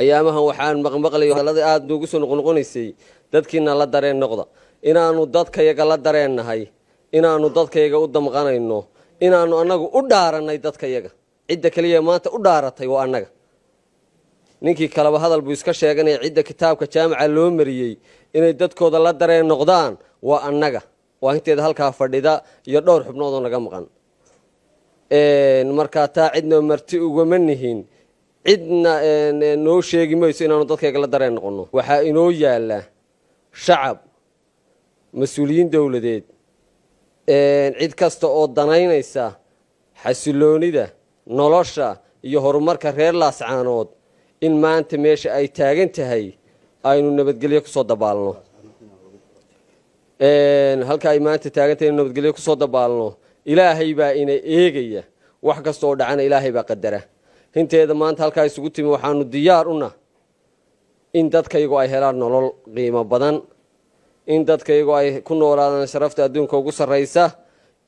ayaamahan waxaan maqmaqlay hadalada aada noogu soo noqnoqonaysay dadkiina la dareen noqda inaannu dadkayaga la dareennahay nahay inaannu dadkayaga u damqanayno inaannu annagu u dhaaranay dadkayaga cidda keliya maanta u dhaaratay waa annaga ninkii kaleba hadal buu iska sheeganaya cidda kitaabka jaamaca loo mariyey inay dadkooda la dareen noqdaan waa annaga waa inteeda halkaa fadhida iyo dhowr xubnoodoo naga maqan markaa taa cidnoo marti ugama nihin cidna eh, noo sheegi mayso inaanu dadkayga dareen noqonno waxaa inoo yaalla shacab mas-uuliyiin dowladeed eh, cid kasta oo danaynaysa xasiloonida nolosha iyo horumarka reer laascaanood in maanta meesha ay taagan tahay aynu nabadgelyo kusoo dabaalno eh, halka ay maanta taagan tahay inu nabadgelyo kusoo dabaalno ilaahay baa ina eegaya wax kasta oo dhacana ilaahay baa qadara hinteeda maanta halkaa isugu timi waxaanu diyaar una in dadkaygu ay helaan nolol qiimo badan in dadkaygu ay ku noolaadaan sharafta adduunka ugu sarraysa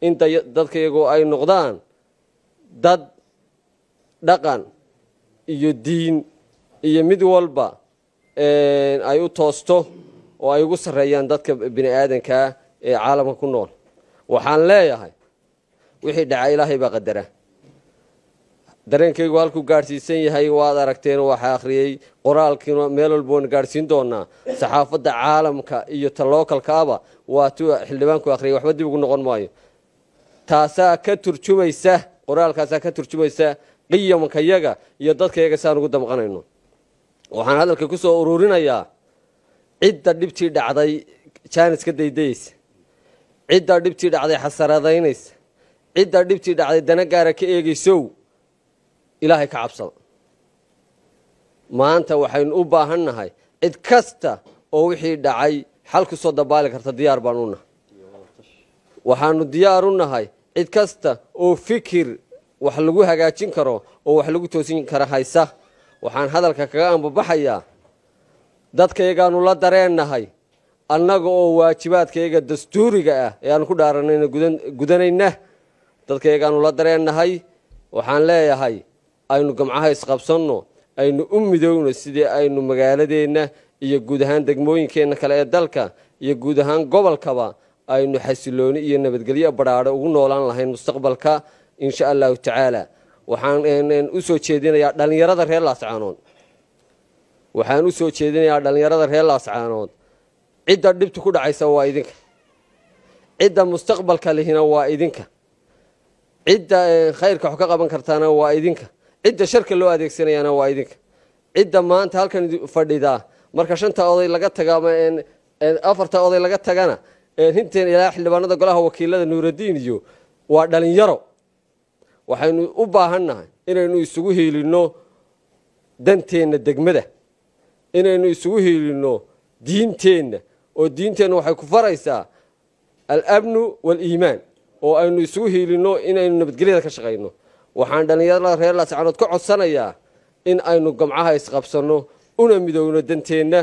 in dadkaygu ay noqdaan dad dhaqan iyo diin iyo mid walba ay u toosto oo ay ugu sarreeyaan dadka bini aadankaa ee caalamka ku nool waxaan leeyahay wixii dhaca ilaahay baa qadara dareenkaygu halkuu gaadhsiisan yahay waad aragteen waxaa akhriyey qoraalkiina meel walba gaadhsiin doonaa saxaafadda caalamka iyo talookalkaaba waatu xildhibaanku akhriyay waxba dib ugu noqon maayo taasaa ka turjumaysa qoraalkaasaa ka turjumaysa qiyamkayaga iyo dadkayaga saan ugu damqanayno waxaan hadalka ku soo ururinayaa cidda dhibtii dhacday jaaniska daydayeysa cidda dhibtii dhacday xasaradaynaysa cidda dhibtii dhacday dana gaara ka eegaysow ilaahay ka cabsada maanta waxaynu u baahan nahay cid kasta oo wixii dhacay xal ku soo dabaali karta diyaar baan u nahay waxaanu diyaar u nahay cid kasta oo fikir wax lagu hagaajin karo oo wax lagu toosin kara haysa waxaan hadalka kaga ambabaxayaa dadkayagaanu la dareennahay annaga oo waajibaadkayaga dastuuriga ah ee aanu ku dhaaranayna gudanayna dadkayagaanu la dareennahay waxaan leeyahay aynu gamcaha isqabsanno aynu u midowno sidii aynu magaaladeenna iyo guud ahaan degmooyinkeenna kale ee dalka iyo guud ahaan gobolkaba aynu xasilooni iyo nabadgelyo badhaadho ugu noolaan lahayn mustaqbalka insha allahu tacaala waxaan u soo jeedinayaa dhallinyarada reer laascaanood waxaan u soo jeedinayaa dhallinyarada reer laascaanood cidda dhibta ku dhacaysa waa idinka cidda mustaqbalka lihina waa idinka cidda khayrka wax ka qaban kartaana waa idinka cidda sharka loo adeegsanayaana waa idinka cidda maanta halkan fadhidaa marka shanta oday laga taga ama afarta oday laga tagana hinteen ilaa xildhibaanada golaha wakiilada nuuradiin iyo waa dhalinyaro waxaynu u baahannahay inaynu isugu hiilinno danteenna degmada inaynu isugu hiilinno diinteenna oo diinteenna waxay ku faraysaa alabnu waaliimaan oo aynu isugu hiilinno inaynu nabadgelyada ka shaqayno waxaan dhallinyarada reer laascanood ka codsanayaa in aynu gamcaha isqabsanno una midowno danteenna